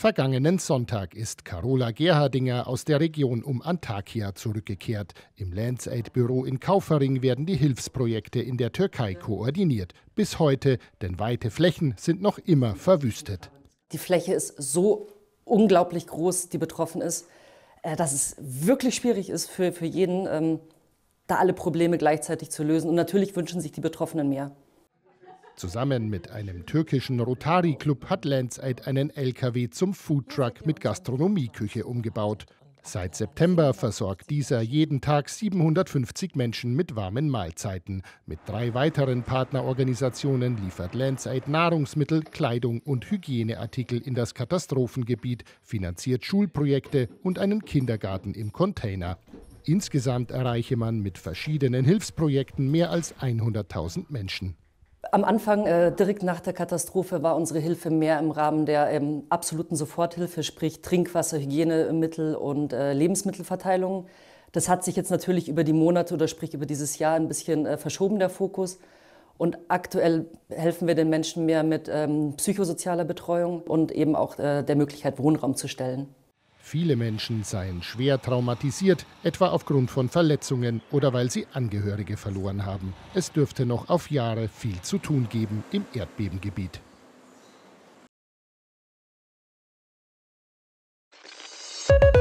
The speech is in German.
Vergangenen Sonntag ist Carola Gerhardinger aus der Region um Antakya zurückgekehrt. Im Lands-Aid-Büro in Kaufering werden die Hilfsprojekte in der Türkei koordiniert. Bis heute, denn weite Flächen sind noch immer verwüstet. Die Fläche ist so unglaublich groß, die betroffen ist, äh, dass es wirklich schwierig ist für, für jeden, ähm, da alle Probleme gleichzeitig zu lösen. Und natürlich wünschen sich die Betroffenen mehr. Zusammen mit einem türkischen rotari club hat Landseid einen LKW zum Foodtruck mit Gastronomieküche umgebaut. Seit September versorgt dieser jeden Tag 750 Menschen mit warmen Mahlzeiten. Mit drei weiteren Partnerorganisationen liefert Landside Nahrungsmittel, Kleidung und Hygieneartikel in das Katastrophengebiet, finanziert Schulprojekte und einen Kindergarten im Container. Insgesamt erreiche man mit verschiedenen Hilfsprojekten mehr als 100.000 Menschen. Am Anfang, äh, direkt nach der Katastrophe, war unsere Hilfe mehr im Rahmen der ähm, absoluten Soforthilfe, sprich Trinkwasser, Hygienemittel und äh, Lebensmittelverteilung. Das hat sich jetzt natürlich über die Monate oder sprich über dieses Jahr ein bisschen äh, verschoben, der Fokus. Und aktuell helfen wir den Menschen mehr mit ähm, psychosozialer Betreuung und eben auch äh, der Möglichkeit, Wohnraum zu stellen. Viele Menschen seien schwer traumatisiert, etwa aufgrund von Verletzungen oder weil sie Angehörige verloren haben. Es dürfte noch auf Jahre viel zu tun geben im Erdbebengebiet. Thank you.